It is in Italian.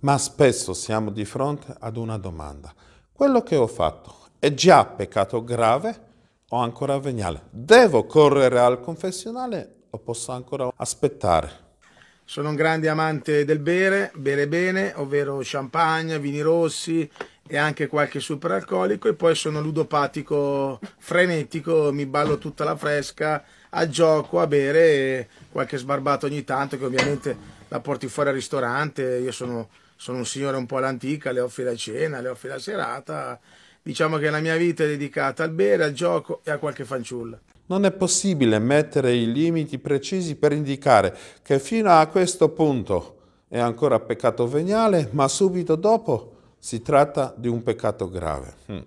ma spesso siamo di fronte ad una domanda. Quello che ho fatto è già peccato grave o ancora veniale? Devo correre al confessionale o posso ancora aspettare? Sono un grande amante del bere, bere bene, ovvero champagne, vini rossi, e anche qualche superalcolico e poi sono ludopatico frenetico, mi ballo tutta la fresca a gioco, a bere qualche sbarbato ogni tanto che ovviamente la porti fuori al ristorante, io sono, sono un signore un po' all'antica, le offri la cena, le offri la serata, diciamo che la mia vita è dedicata al bere, al gioco e a qualche fanciulla. Non è possibile mettere i limiti precisi per indicare che fino a questo punto è ancora peccato veniale, ma subito dopo si tratta di un peccato grave. Hmm.